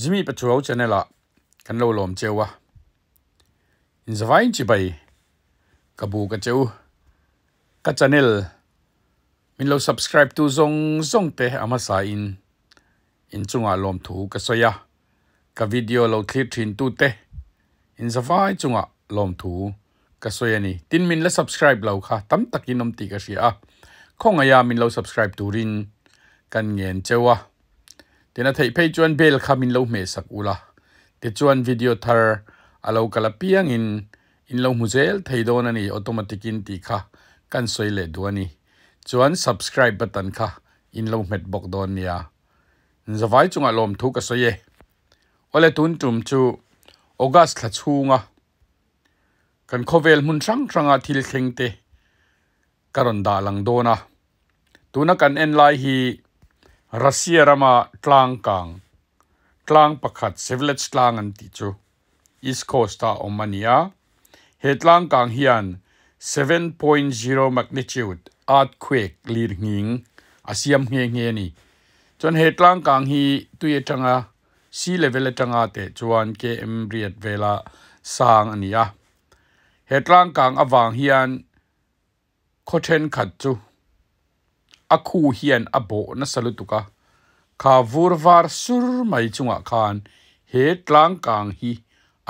จิมีปัจจุบันนีเละกันเราลมเจ้าวะอินสวายจบไปกบูกันเจ้ากับชเนลมินเรา subscribe ตัวซงซงเตะอามาสาอินอินจงอาลมถูกสวยะกับวิดีโอเราคลิปทินตัวเตะอินสวายจงอาลมถูกสวยนี่ตินมินรลส subscribe เราค่ะตั้มตะกินนมตีกเสียข้องอายามินเรา subscribe ตัวรินกันเงี้นเจ้าวะเดนทยเพื่อนเบลขามินเล่าเมสักอุลาเดชวนวิดีโอทาร์อาลูกลับพียงอินอินเล่ามุเซลไทยโดนันี่อัตโนมัติกินตีค่ะ กันสวยเลยด้วยนี่ชวนสับสคริป b e บัตันค่ะอินเล่าเม็ดบอกโดนเนี่ยจะสว้จงอารมณ์ทุกสวยเอเลตุนจุมจูออกัสทัชฮูงะกันคอเวลมุนชังชังอาทิลเซงเตการันดาลังโดนะตัวนักการเอ็นไลฮี Russia rama tlang kang tlang pakhat civilized tlang an ti chu east coast ta omania he tlang kang hian 7.0 magnitude earthquake lir hing asiam nge nge ni chon he tlang kang hi tuye tanga sea level e tanga te chuan km riat vela sang ania he tlang kang awang hian khothen khat khu hiền abo na salutuka kha vurvar sur mai chunga khan he tlang kang hi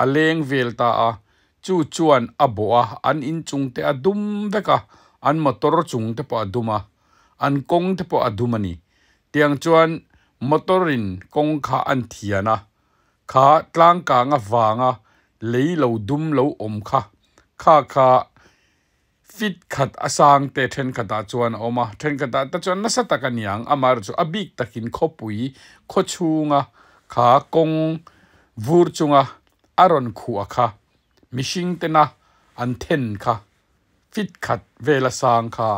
aleng velta a chu chuan abo a an in chung te adum veka an motor chung te po aduma an kong te po adumani tiang chuan motorin kong kha an thiana kha tlang kang a wanga leilo dum lo om kha kha kha ฟิตขัดอสังเตทนขัดตาจวนออมาเทนขัดตาตาจวนนัสตะกันยังอามารจูอบิกตะกินขบุยขชูงะขากงวูรจงะอารอนขัวคะมิชิงเตนะอันเทนคะฟิตขัดเวลสังคะ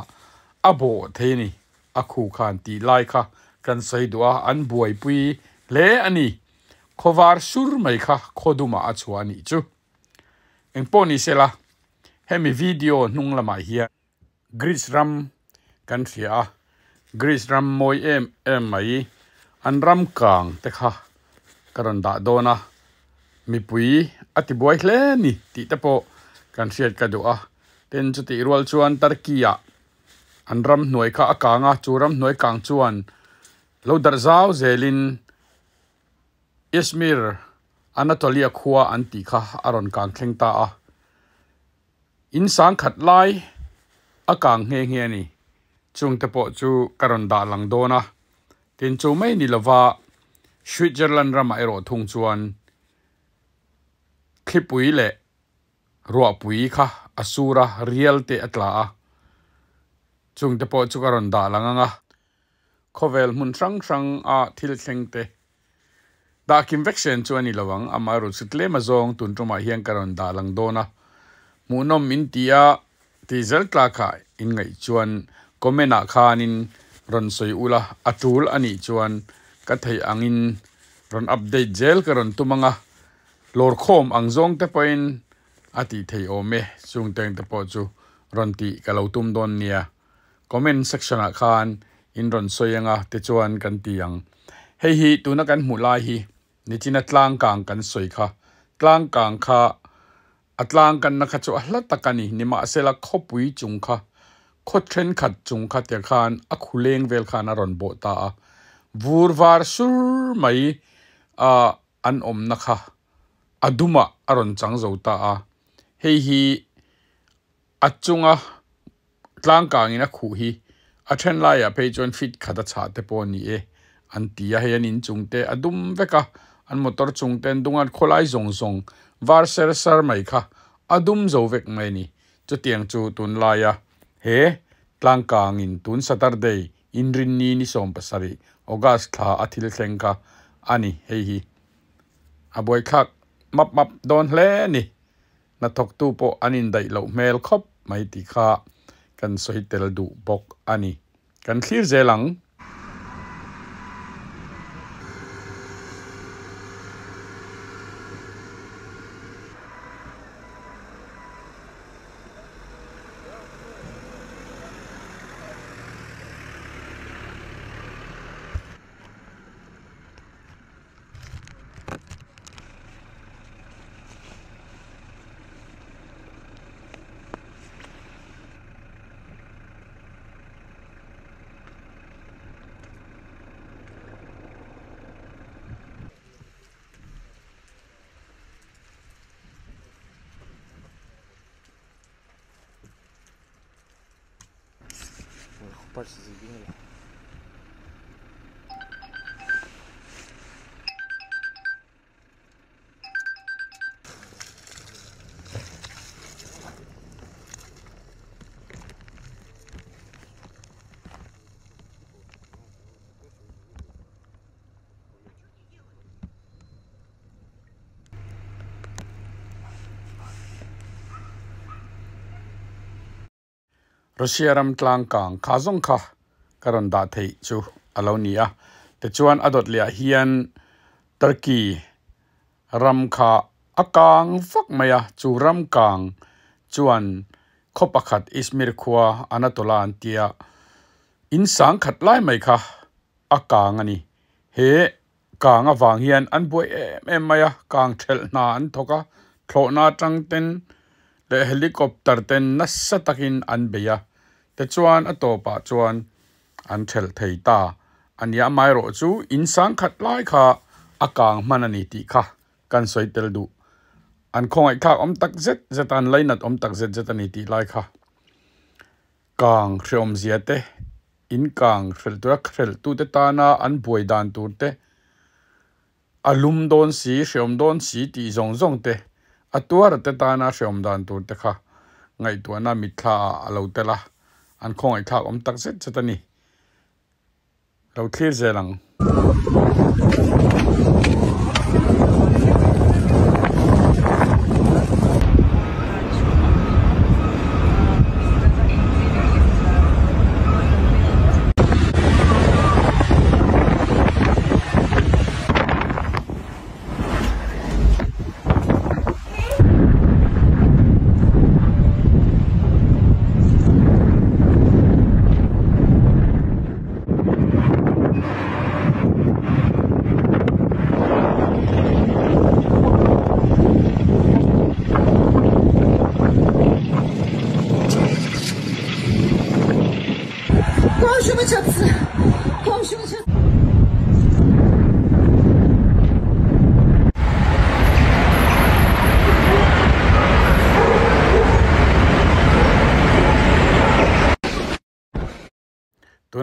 อโบเทนีอาคูขันตีไลคะกันใส่ดัวอันบวยปุยเลอันนี้ขวารชูรไหมคะขดุมาอัจวานิจูเอ็งปนิเซละ hemi video nung lamai hi gris ram kan thia gris ram moi em em mai an ram kang te kha karan da dona mi pui ati Boy hle ni ti ta po kan siat ka du a ten chu ti rual chuan tarkia an ram noi kha akanga chu ram noi kang chuan lo dar zau zelin ismir anatolia khuwa an ti kha aron kang thlengta a อินสังขัดไลอากางเงียเงียนี่จุงตะปอจูการันดาลังโดนะเตยนจูไม่นิลวาสวิตเซอร์แลนด์รามาเอโรทุงจวนคลิปปุ๋ยเละรัวปุ๋ยค่ะอสูระเรียลเตอตลาจุงตะปอจูการันดาลังงะขเวลมุนสังสังอาทิลเซงเตดาคิมเวกเซนจวนนิลวังอามารสุดเลมาจงตุนตุมาเฮียงการันดาลังโดนะมูนอมินตียตีเซลตลาคายอินไงชวนก็ไม่นาคานินรอนสวยอุละอัตูลอันนี้ชวนก็ไทยอังอินรอนอัปเดตเจลก็รอนตุมังะลอร์คอมอังซงเตปอินอาทิไทยโอเมซุงเตงเตปอจูรอนตีกะเลาตุมดอนเนียคอมเมนต์เซกชันอาคารอินรอนสวยงะเตจวนกันตียังเฮฮีตุนักกันหมูลายฮีนี่จีนัดลางกลางกันสวยค่ะกลางกลางค่ะอัตลางกันนะคะจูอัลตะกันนี่นิมาเซลขบุยจุงค่ะขดเทรนขัดจุงค่ะเตียขานอักุเลงเวลขานอรอนโบตาวูร์วาร์ซูร์ไม่อันอมนะคะอดุมาอรอนจังโจตาเฮฮีอัจจุงอ่ะตลางกางนะขู่ฮีอัเทนไลอ่ะเพจอนฟิตขัดชาเตปอนี่เออันตียาเฮียนินจุงเตอดุมเวกะอันมอตอร์จุงเตนดุงอันโคไลซงซงวาร์เซอร์ซาร์ไม่ค่ะอาดุมโจเวกไม่นี่จะเตียงจูตุนลายะเฮตลางกลางอินตุนสตาร์เดย์อินรินนีนิสอมปัสสรีออกัสคลาอธิลเซงค่ะอันนี้เฮฮีอบวยคักมับมับโดนเหลนี่นัทกตูโปอันนินได้เหลวเมลครบไม่ติค่ะกันสวยเตลดูบกอันนี้กันคลีร์เจลัง пальцы забили. รัสเซียรัมกลางกลางคาซงข้ากรณ์ด่าที่จู่อลาวนี่ยแต่จวนอดตเลียเฮียนตุรกีรัมค้าอากางฟักไม่อ่ะจู่รัมกลางจวนขบขัดอิสมิรควาอนาตอลานเตียอินสังขัดไล่ไหมคะอากางอันนี้เฮกางอ่ะวางเฮียนอันบุยเอ็มเอ็มเม่ะกางเชลนาอันทุกะโคลนาจังเต็นแลเฮลิคอปเตอร์เต็นนัสตักินอันเบียแต่ชวนอตัวปะชวนอันเชลทตาอันยามายโรจูอินสังขัดไล่ค่ะอาการมันนิติค่ะกันสวยเติลดูอันคงไอ้ข้าอมตักเจตเจตันไล่นัดอมตักเจตเจตันนิติไล่ค่ะกางเชื่อมเสียเตอินกางเฟลตัวเฟลตูเตตานาอันป่วยดันตูเตอารมณ์โดนสีเชื่อมโดนสีตีจงจงเต a tuar te ta na se om dan tur te kha ngai tu na mi thla a lo te la an khong ai thak om tak set chat ani lo thlir zelang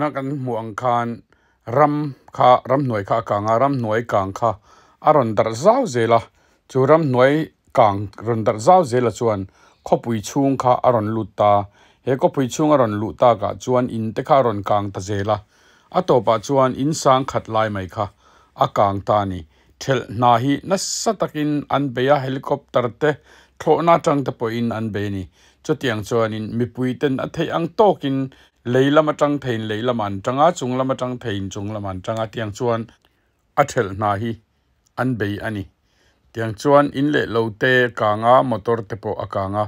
na kan muang khan ram kha ram noi kha ka nga ram noi kang kha aron dar zau ze la chu ram noi kang ron dar zau ze la chuan kho pui chung kha aron lut ta he ko pui chung aron lut ta ka chuan in te kha ron kang ta ze la a to pa chuan in sang khat lai mai kha a kang ta ni thel takin an be ya te thlo na in an be ni chotiang chuan in mipui a thei ang tokin leilama tang pein leilama tanga chunglama tang pein chunglama tanga tiang chuan athel na hi an bei ani tiang chuan in le lo te ka nga motor te po aka nga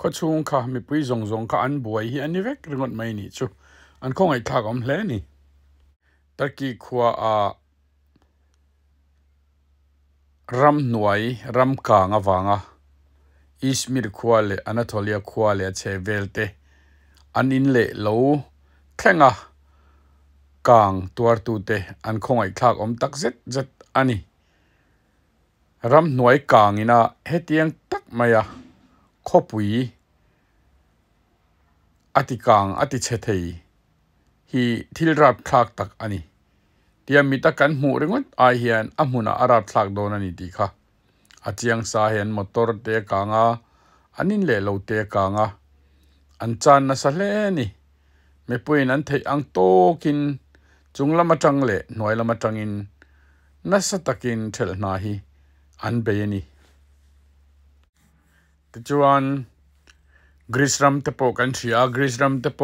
ko chung kha mi pui zong zong ka an buai hi ani vek ringot mai ni chu an khong ai thak om le ni tar ki khuwa a ram nuai ram ka nga wa nga ismir khuwa le anatolia khuwa le che velte an in le lo thenga kang tuar tu te an ai thak om tak zet zet ani ram nuai kang ina hetiang tak maya khopui ati kang ati chethei hi thil rap thak tak ani tiam mi ta kan mu rengot ai hian amuna arap thak don ani ti kha achiang sa hian motor te kanga anin le lo te kanga อันจานนั่นสัะเลยนี่ไม่ปวยนั้นเทอังโตกินจุงละมาจังเลยน้อยละมาจังอินนั่นสตะกินเฉลนาฮีอันเบยนี่ตัจวนกรีซรัมเตโปกันชิอากรีซรัมเตโป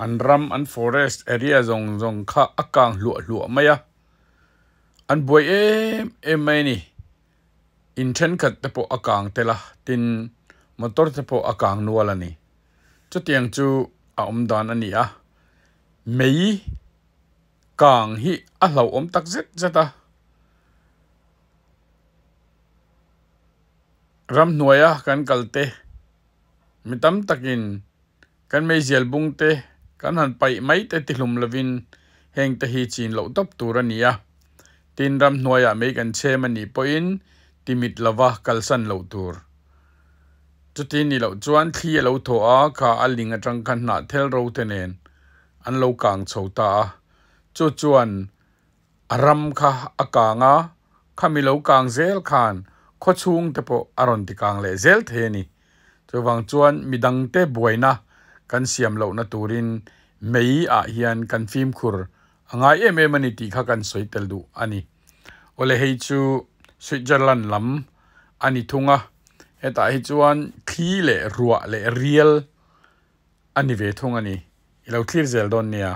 อันรัมอันฟอเรสต์เอเรียจงจงข้าอากางลัวลัวไม่ยาอันบุยเอมเอมไม่นี่อินเทนขัดเตโปอากางเตละตินมอเตอร์เตโปอากางนัวละนี่ chu tiang chu a um dan ani a mei kang hi a lo om tak zet zeta ram noya kan kalte mitam takin kan mei zel bung te kan han pai mai te tilum lavin heng te hi chin lo top turania tin ram noya mei kan che mani poin timit lava kalsan lo tur จุดที่นี่เราจวนที่เราถัวข้าอันลิงจังกันหนาเทลเราเทนัออันเรากางโชตาจุดจวนอารมค่ะาอากางะข้ามีเรากางเซลขานขอชุงเต่พออารมณ์ติกางเลยเซลเทนี่จัวังจวนมีดังเตบวยนะกันเสียมเราหน้าตูรินไม่อาเฮียนกันฟิล์มคุรง่ายเอ็มมันติขากันสวยเตลดูอันนี้โอเลเฮจูสวิตเซอร์แลนด์ลำอันนี้ทุงอ่ะ eta hi chuan thi le ruah le rial ani ve thung ani ilo thlir zel don nia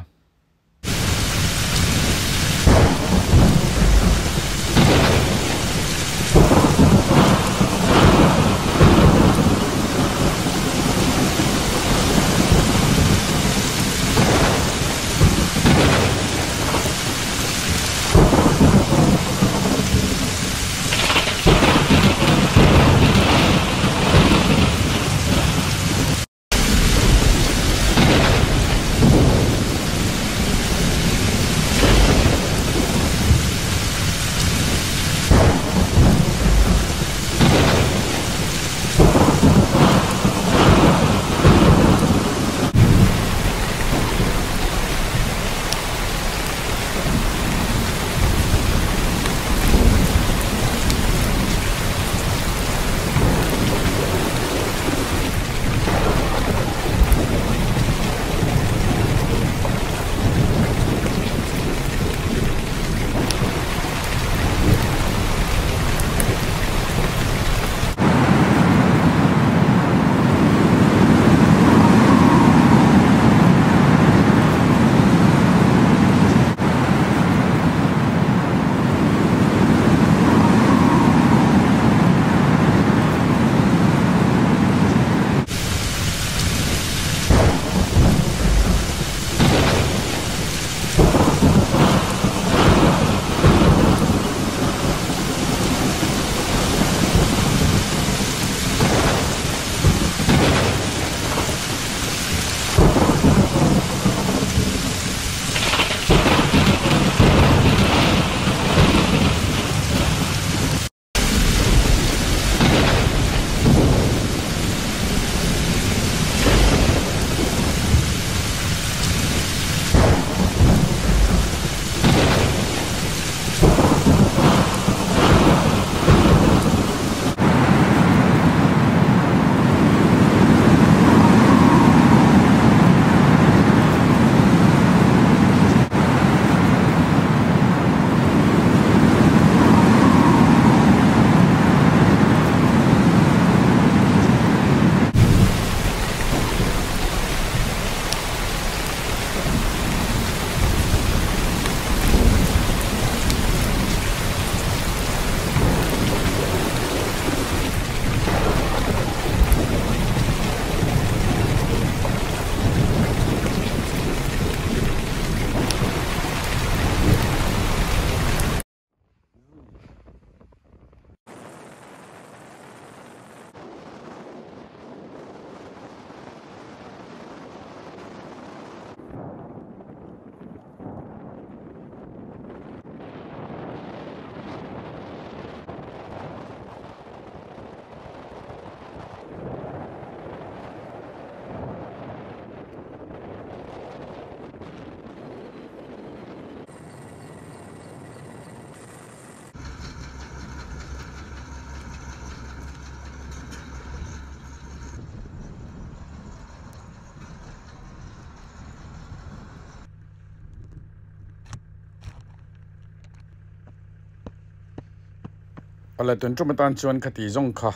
อะไรตัวนี้มาตันชวนคดีจงค่ะ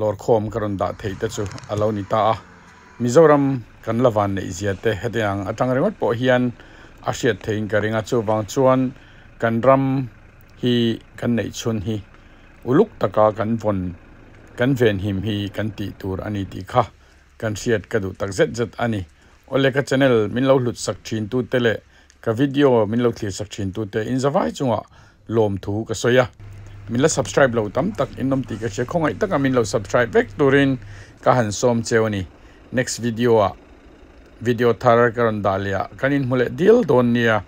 ลอร์คอมกรันดาเทิดจูอาลาวนิตามิจรัมกันละวันในเซียเตเฮตียงอาจังเรว่องปอฮียนอาเซียเทิงกันรื่อจูบางชวน กันรัมฮีกันในชวนฮีอุลุกตะกากันฝนกันเวนหิมฮีกันตีตูรอันนี้ตีค่ะกันเซียดกระดูตักเซ็ตเซ็ตอันนี้โอเลกัชแนลมินเราหลุดสักชินตูเตเลกับวิดีโอมินเราคลีสักชินตูเตอินสบายจังวะลมถูกับโซยา mình là subscribe lâu tắm tắc in nông tí cái chế không ai tắc mình lâu subscribe vek turin ka hàn som cheo ni next video à video thar karan dalia kanin mule deal don nia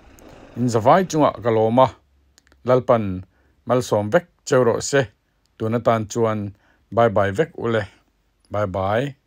in zawai chunga kaloma lalpan mal som vek chero se tunatan chuan bye bye vek ule bye bye